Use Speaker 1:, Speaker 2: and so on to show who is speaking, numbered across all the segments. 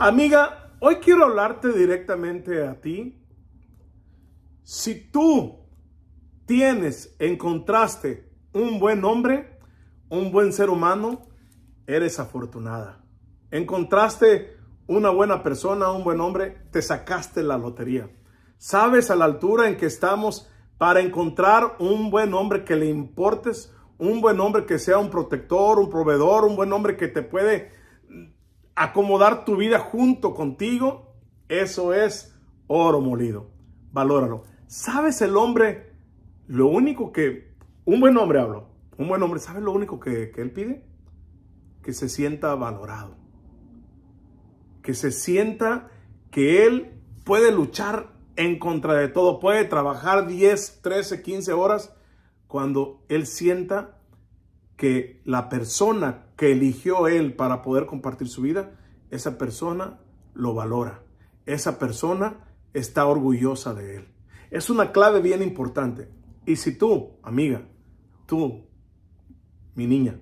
Speaker 1: Amiga, hoy quiero hablarte directamente a ti. Si tú tienes, encontraste un buen hombre, un buen ser humano, eres afortunada. Encontraste una buena persona, un buen hombre, te sacaste la lotería. Sabes a la altura en que estamos para encontrar un buen hombre que le importes, un buen hombre que sea un protector, un proveedor, un buen hombre que te puede acomodar tu vida junto contigo, eso es oro molido. Valóralo. ¿Sabes el hombre? Lo único que, un buen hombre hablo, un buen hombre, ¿sabes lo único que, que él pide? Que se sienta valorado. Que se sienta que él puede luchar en contra de todo, puede trabajar 10, 13, 15 horas cuando él sienta que la persona que eligió él para poder compartir su vida, esa persona lo valora. Esa persona está orgullosa de él. Es una clave bien importante. Y si tú, amiga, tú, mi niña,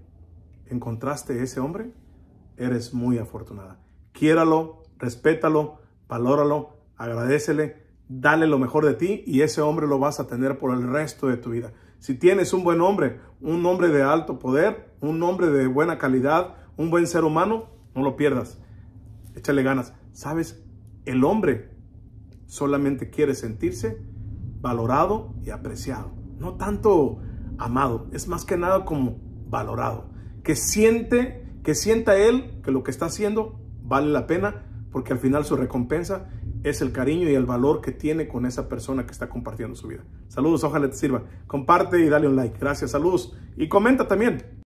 Speaker 1: encontraste ese hombre, eres muy afortunada. Quiéralo, respétalo, valóralo, agradecele, dale lo mejor de ti y ese hombre lo vas a tener por el resto de tu vida. Si tienes un buen hombre, un hombre de alto poder, un hombre de buena calidad, un buen ser humano, no lo pierdas. Échale ganas. Sabes, el hombre solamente quiere sentirse valorado y apreciado. No tanto amado, es más que nada como valorado. Que siente, que sienta él que lo que está haciendo vale la pena porque al final su recompensa es el cariño y el valor que tiene con esa persona que está compartiendo su vida. Saludos, ojalá te sirva. Comparte y dale un like. Gracias, saludos. Y comenta también.